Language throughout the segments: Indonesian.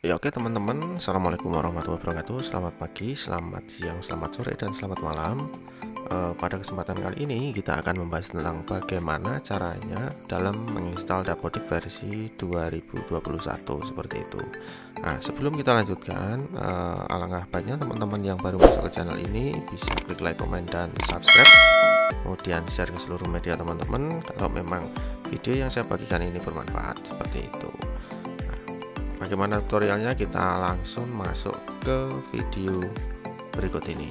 Ya oke teman-teman, Assalamualaikum warahmatullahi wabarakatuh Selamat pagi, selamat siang, selamat sore, dan selamat malam e, Pada kesempatan kali ini kita akan membahas tentang bagaimana caranya dalam menginstal Dapodik versi 2021 seperti itu Nah sebelum kita lanjutkan, e, alangkah baiknya teman-teman yang baru masuk ke channel ini bisa klik like, komen, dan subscribe Kemudian share ke seluruh media teman-teman kalau memang video yang saya bagikan ini bermanfaat seperti itu bagaimana tutorialnya kita langsung masuk ke video berikut ini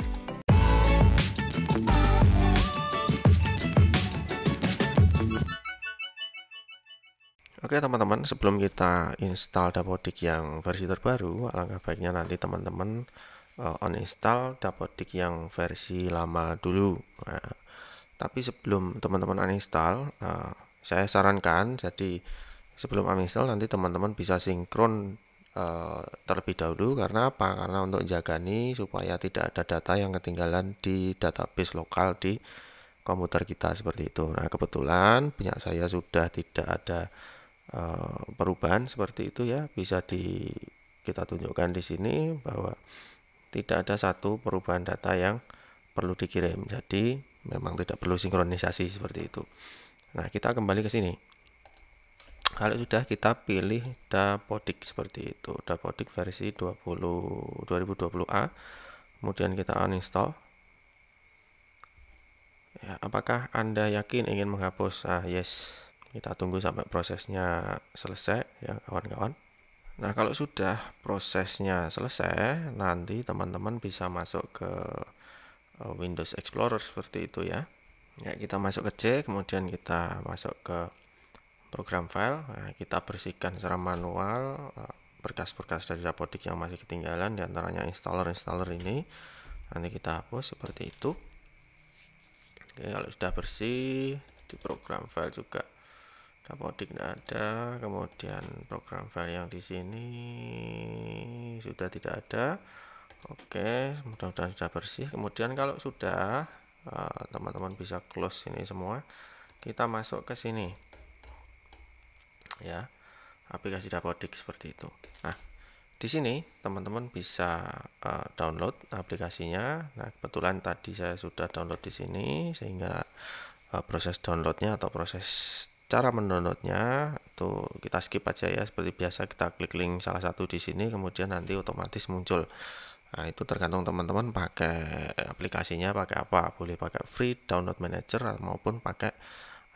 Oke teman-teman sebelum kita install Dapodik yang versi terbaru alangkah baiknya nanti teman-teman uh, uninstall Dapodik yang versi lama dulu nah, tapi sebelum teman-teman uninstall uh, saya sarankan jadi sebelum amisel nanti teman-teman bisa sinkron uh, terlebih dahulu karena apa? Karena untuk jaga nih supaya tidak ada data yang ketinggalan di database lokal di komputer kita seperti itu. Nah, kebetulan punya saya sudah tidak ada uh, perubahan seperti itu ya. Bisa di kita tunjukkan di sini bahwa tidak ada satu perubahan data yang perlu dikirim. Jadi memang tidak perlu sinkronisasi seperti itu. Nah, kita kembali ke sini kalau sudah kita pilih dapodik seperti itu dapodik versi 20 2020A kemudian kita uninstall ya, apakah anda yakin ingin menghapus ah yes kita tunggu sampai prosesnya selesai ya kawan-kawan nah kalau sudah prosesnya selesai nanti teman-teman bisa masuk ke eh, Windows Explorer seperti itu ya ya kita masuk ke C kemudian kita masuk ke program file nah, kita bersihkan secara manual eh, berkas-berkas dari Dapodik yang masih ketinggalan diantaranya installer-installer ini nanti kita hapus seperti itu oke kalau sudah bersih di program file juga Dapodik tidak ada kemudian program file yang di sini sudah tidak ada oke mudah-mudahan sudah bersih kemudian kalau sudah eh, teman -teman bisa close ini semua kita masuk ke sini ya aplikasi dapodik seperti itu nah di sini teman-teman bisa uh, download aplikasinya nah kebetulan tadi saya sudah download di sini sehingga uh, proses downloadnya atau proses cara mendownloadnya itu kita skip aja ya seperti biasa kita klik link salah satu di sini kemudian nanti otomatis muncul nah itu tergantung teman-teman pakai aplikasinya pakai apa boleh pakai free download manager maupun pakai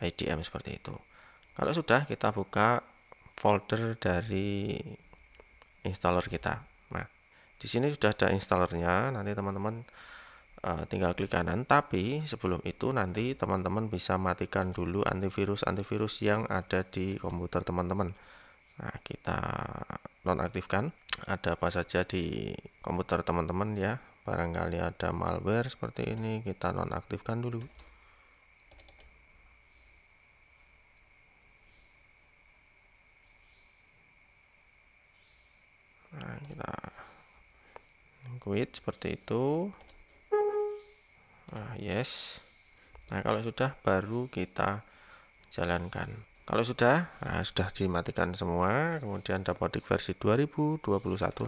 IDM seperti itu kalau sudah kita buka folder dari installer kita nah di sini sudah ada installernya nanti teman-teman uh, tinggal klik kanan tapi sebelum itu nanti teman-teman bisa matikan dulu antivirus-antivirus yang ada di komputer teman-teman nah kita nonaktifkan ada apa saja di komputer teman-teman ya barangkali ada malware seperti ini kita nonaktifkan dulu nah kita quit seperti itu nah yes nah kalau sudah baru kita jalankan kalau sudah nah sudah dimatikan semua kemudian dapodik versi 2021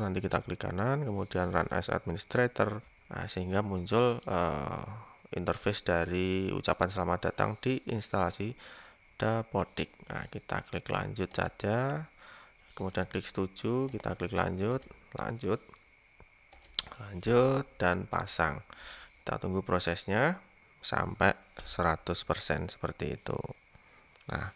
nanti kita klik kanan kemudian run as administrator nah, sehingga muncul uh, interface dari ucapan selamat datang di instalasi dapodik nah kita klik lanjut saja kemudian klik setuju kita klik lanjut lanjut lanjut dan pasang kita tunggu prosesnya sampai 100% seperti itu nah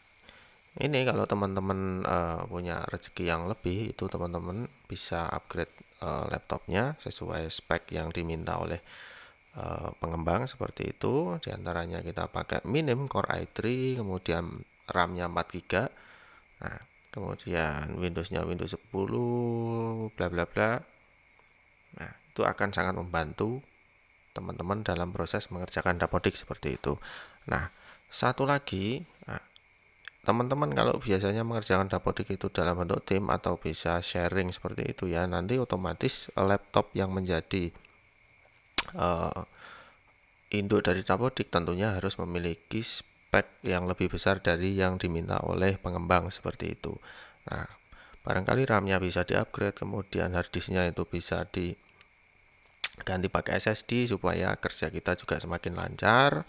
ini kalau teman-teman uh, punya rezeki yang lebih itu teman-teman bisa upgrade uh, laptopnya sesuai spek yang diminta oleh uh, pengembang seperti itu diantaranya kita pakai minim core i3 kemudian RAM-nya 4 GB nah kemudian Windowsnya Windows 10 bla bla bla nah itu akan sangat membantu teman-teman dalam proses mengerjakan dapodik seperti itu nah satu lagi nah, teman-teman kalau biasanya mengerjakan dapodik itu dalam bentuk tim atau bisa sharing seperti itu ya nanti otomatis laptop yang menjadi uh, induk dari dapodik tentunya harus memiliki Spek yang lebih besar dari yang diminta oleh pengembang seperti itu. Nah, barangkali RAM-nya bisa diupgrade, kemudian harddisk-nya itu bisa diganti pakai SSD supaya kerja kita juga semakin lancar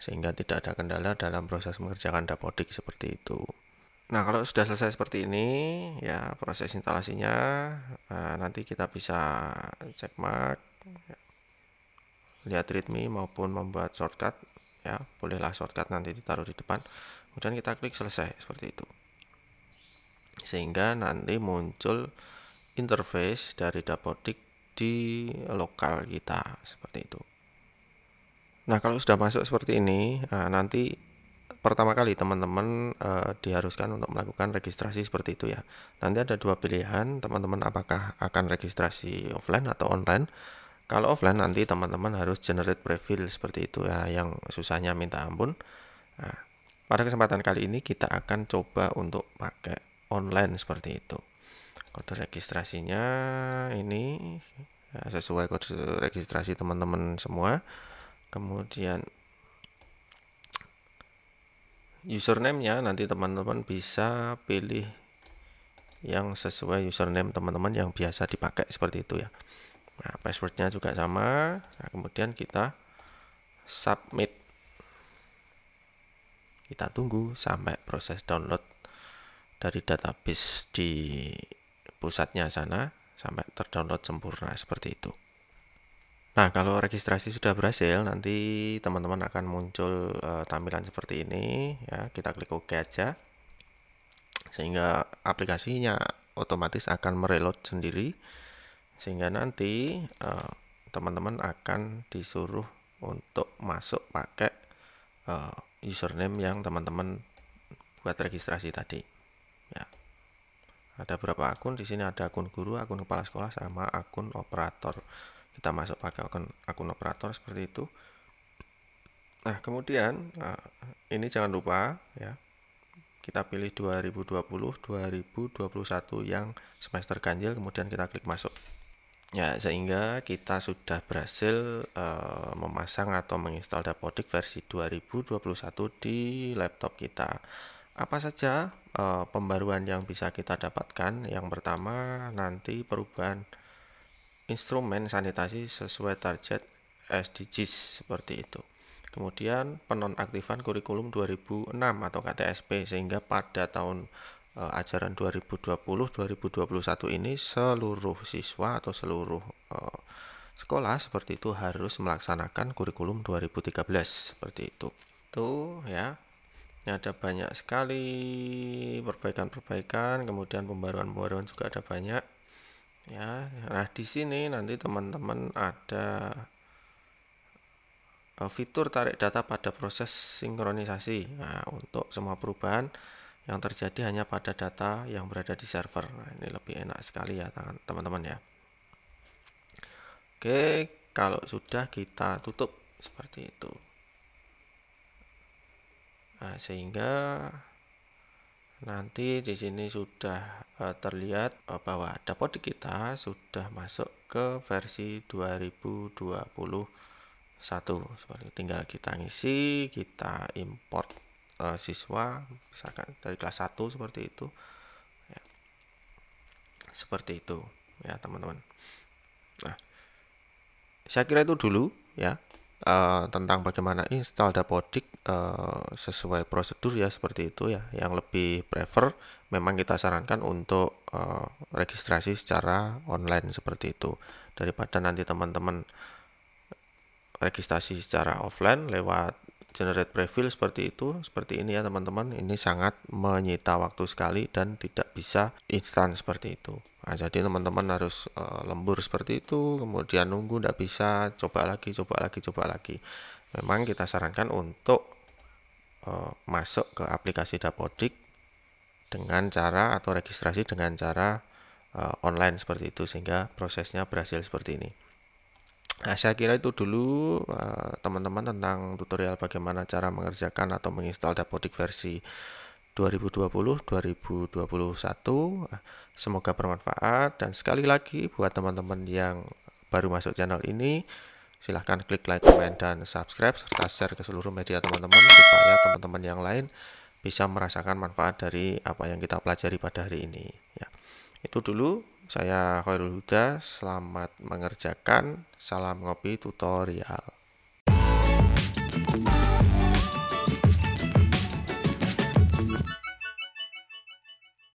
sehingga tidak ada kendala dalam proses mengerjakan dapodik seperti itu. Nah, kalau sudah selesai seperti ini, ya proses instalasinya nah, nanti kita bisa cek mark, ya, lihat readme maupun membuat shortcut ya bolehlah shortcut nanti ditaruh di depan kemudian kita klik selesai seperti itu sehingga nanti muncul interface dari Dapodik di lokal kita seperti itu nah kalau sudah masuk seperti ini nah, nanti pertama kali teman-teman e, diharuskan untuk melakukan registrasi seperti itu ya. Nanti ada dua pilihan, teman-teman apakah akan registrasi offline atau online. Kalau offline nanti teman-teman harus generate profil seperti itu ya yang susahnya minta ampun. Nah, pada kesempatan kali ini kita akan coba untuk pakai online seperti itu. Kode registrasinya ini ya, sesuai kode registrasi teman-teman semua. Kemudian username-nya nanti teman-teman bisa pilih yang sesuai username teman-teman yang biasa dipakai seperti itu ya. Nah, passwordnya juga sama. Nah, kemudian kita submit. Kita tunggu sampai proses download dari database di pusatnya sana sampai terdownload sempurna seperti itu. Nah, kalau registrasi sudah berhasil, nanti teman-teman akan muncul e, tampilan seperti ini ya. Kita klik OK aja. Sehingga aplikasinya otomatis akan mereload sendiri sehingga nanti eh, teman-teman uh, akan disuruh untuk masuk pakai uh, username yang teman-teman buat registrasi tadi ya ada beberapa akun di sini ada akun guru akun kepala sekolah sama akun operator kita masuk pakai akun akun operator seperti itu nah kemudian uh, ini jangan lupa ya kita pilih 2020 2021 yang semester ganjil kemudian kita klik masuk Ya, sehingga kita sudah berhasil uh, memasang atau menginstal Dapodik versi 2021 di laptop kita. Apa saja uh, pembaruan yang bisa kita dapatkan? Yang pertama, nanti perubahan instrumen sanitasi sesuai target SDGs seperti itu. Kemudian penonaktifan kurikulum 2006 atau KTSP sehingga pada tahun Eh, ajaran 2020-2021 ini seluruh siswa atau seluruh eh, sekolah seperti itu harus melaksanakan kurikulum 2013 seperti itu. tuh ya. Ini ada banyak sekali perbaikan-perbaikan, kemudian pembaruan-pembaruan juga ada banyak. Ya, nah di sini nanti teman-teman ada eh, fitur tarik data pada proses sinkronisasi. Nah, untuk semua perubahan yang terjadi hanya pada data yang berada di server. Nah, ini lebih enak sekali ya teman-teman ya. Oke, kalau sudah kita tutup seperti itu. Nah, sehingga nanti di sini sudah eh, terlihat eh, bahwa dapodik kita sudah masuk ke versi 2021 seperti tinggal kita ngisi, kita import uh, siswa misalkan dari kelas 1 seperti itu ya. seperti itu ya teman-teman nah saya kira itu dulu ya uh, tentang bagaimana install Dapodik uh, sesuai prosedur ya seperti itu ya yang lebih prefer memang kita sarankan untuk uh, registrasi secara online seperti itu daripada nanti teman-teman registrasi secara offline lewat generate preview seperti itu seperti ini ya teman-teman ini sangat menyita waktu sekali dan tidak bisa instan seperti itu nah, jadi teman-teman harus e, lembur seperti itu kemudian nunggu tidak bisa coba lagi coba lagi coba lagi memang kita sarankan untuk e, masuk ke aplikasi Dapodik dengan cara atau registrasi dengan cara e, online seperti itu sehingga prosesnya berhasil seperti ini Nah, saya kira itu dulu eh, teman-teman uh, tentang tutorial bagaimana cara mengerjakan atau menginstal Dapodik versi 2020-2021. Semoga bermanfaat dan sekali lagi buat teman-teman yang baru masuk channel ini silahkan klik like, comment dan subscribe serta share ke seluruh media teman-teman supaya teman-teman yang lain bisa merasakan manfaat dari apa yang kita pelajari pada hari ini. Ya, itu dulu. Saya Khairul Huda, selamat mengerjakan. Salam ngopi tutorial.